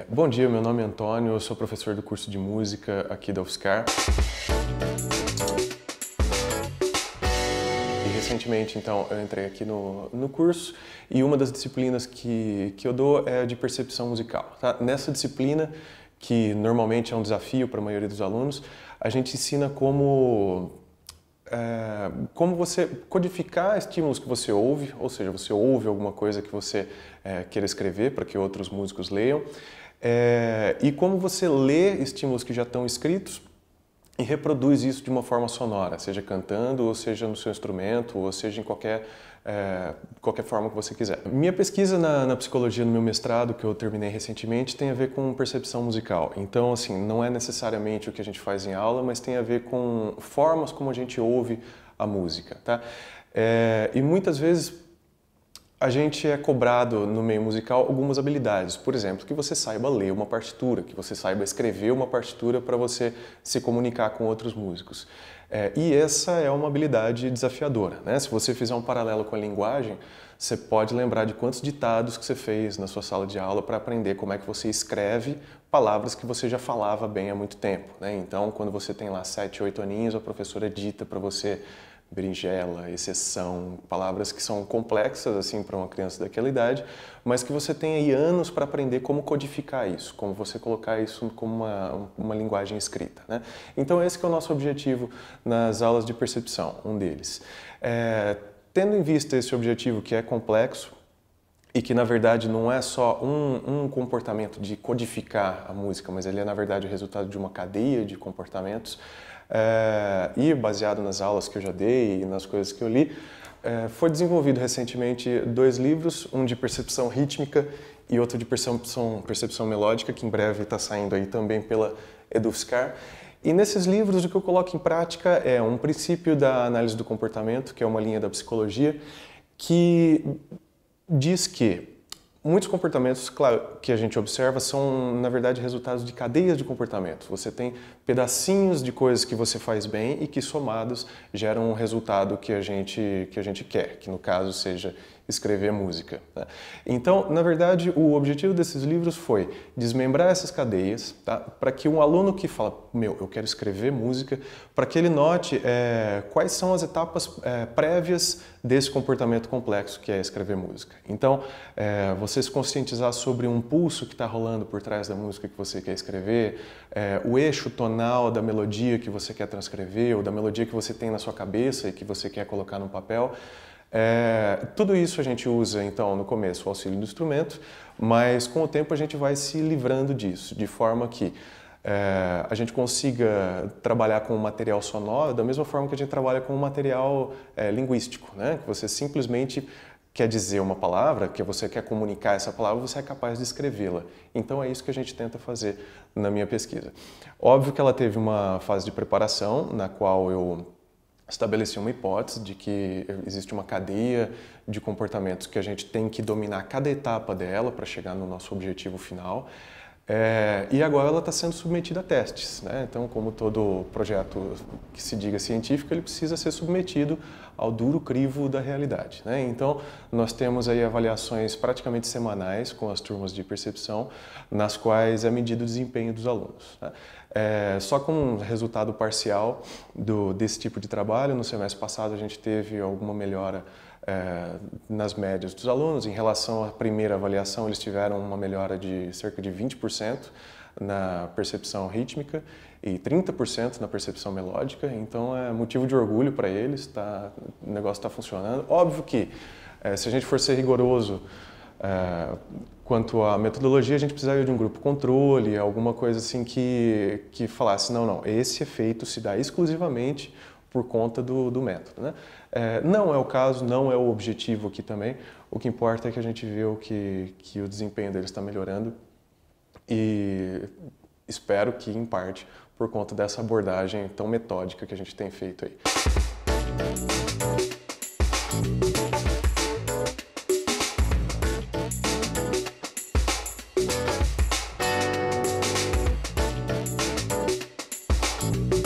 É, bom dia, meu nome é Antônio, eu sou professor do curso de música aqui da UFSCar. E recentemente, então, eu entrei aqui no, no curso e uma das disciplinas que, que eu dou é a de percepção musical. Tá? Nessa disciplina, que normalmente é um desafio para a maioria dos alunos, a gente ensina como é, como você codificar estímulos que você ouve, ou seja, você ouve alguma coisa que você é, queira escrever para que outros músicos leiam, é, e como você lê estímulos que já estão escritos e reproduz isso de uma forma sonora, seja cantando, ou seja no seu instrumento, ou seja em qualquer, é, qualquer forma que você quiser. Minha pesquisa na, na, psicologia no meu mestrado, que eu terminei recentemente, tem a ver com percepção musical. Então, assim, não é necessariamente o que a gente faz em aula, mas tem a ver com formas como a gente ouve a música, tá? É, e muitas vezes a gente é cobrado no meio musical algumas habilidades. Por exemplo, que você saiba ler uma partitura, que você saiba escrever uma partitura para você se comunicar com outros músicos. É, e essa é uma habilidade desafiadora. Né? Se você fizer um paralelo com a linguagem, você pode lembrar de quantos ditados que você fez na sua sala de aula para aprender como é que você escreve palavras que você já falava bem há muito tempo. Né? Então, quando você tem lá sete, oito aninhos, a professora dita para você berinjela, exceção, palavras que são complexas assim para uma criança daquela idade, mas que você tem aí anos para aprender como codificar isso, como você colocar isso como uma, uma linguagem escrita. Né? Então esse é o nosso objetivo nas aulas de percepção, um deles. É, tendo em vista esse objetivo que é complexo, e que na verdade não é só um, um, comportamento de codificar a música, mas ele é na verdade o resultado de uma cadeia de comportamentos é, e baseado nas aulas que eu já dei e nas coisas que eu li, é, foi desenvolvido recentemente dois livros, um de percepção rítmica e outro de percepção, percepção melódica, que em breve está saindo aí também pela Edufscar. E nesses livros o que eu coloco em prática é um princípio da análise do comportamento, que é uma linha da psicologia, que diz que Muitos comportamentos que a gente observa são, na verdade, resultados de cadeias de comportamento. Você tem pedacinhos de coisas que você faz bem e que somados geram um resultado que a gente, que a gente quer, que no caso seja escrever música. Tá? Então, na verdade, o objetivo desses livros foi desmembrar essas cadeias, tá? para que um aluno que fala, meu, eu quero escrever música, para que ele note é, quais são as etapas é, prévias desse comportamento complexo que é escrever música. Então, é, você se conscientizar sobre um pulso que está rolando por trás da música que você quer escrever, é, o eixo tonal da melodia que você quer transcrever ou da melodia que você tem na sua cabeça e que você quer colocar no papel. É, tudo isso a gente usa, então, no começo, o auxílio do instrumento, mas com o tempo a gente vai se livrando disso, de forma que é, a gente consiga trabalhar com o material sonoro da mesma forma que a gente trabalha com o material é, linguístico, né? que você simplesmente quer dizer uma palavra, que você quer comunicar essa palavra, você é capaz de escrevê-la. Então é isso que a gente tenta fazer na minha pesquisa. Óbvio que ela teve uma fase de preparação, na qual eu estabeleci uma hipótese de que existe uma cadeia de comportamentos que a gente tem que dominar cada etapa dela para chegar no nosso objetivo final. É, e agora ela está sendo submetida a testes. Né? Então, como todo projeto que se diga científico, ele precisa ser submetido ao duro crivo da realidade. Né? Então, nós temos aí avaliações praticamente semanais com as turmas de percepção, nas quais é medido o desempenho dos alunos. Né? É, só com um resultado parcial do, desse tipo de trabalho, no semestre passado a gente teve alguma melhora é, nas médias dos alunos. Em relação à primeira avaliação, eles tiveram uma melhora de cerca de 20% na percepção rítmica e 30% na percepção melódica. Então é motivo de orgulho para eles, tá, o negócio está funcionando. Óbvio que é, se a gente for ser rigoroso é, quanto à metodologia, a gente precisaria de um grupo controle, alguma coisa assim que, que falasse, não, não, esse efeito se dá exclusivamente por conta do, do método. Né? É, não é o caso, não é o objetivo aqui também. O que importa é que a gente viu que, que o desempenho deles está melhorando e espero que, em parte, por conta dessa abordagem tão metódica que a gente tem feito aí. you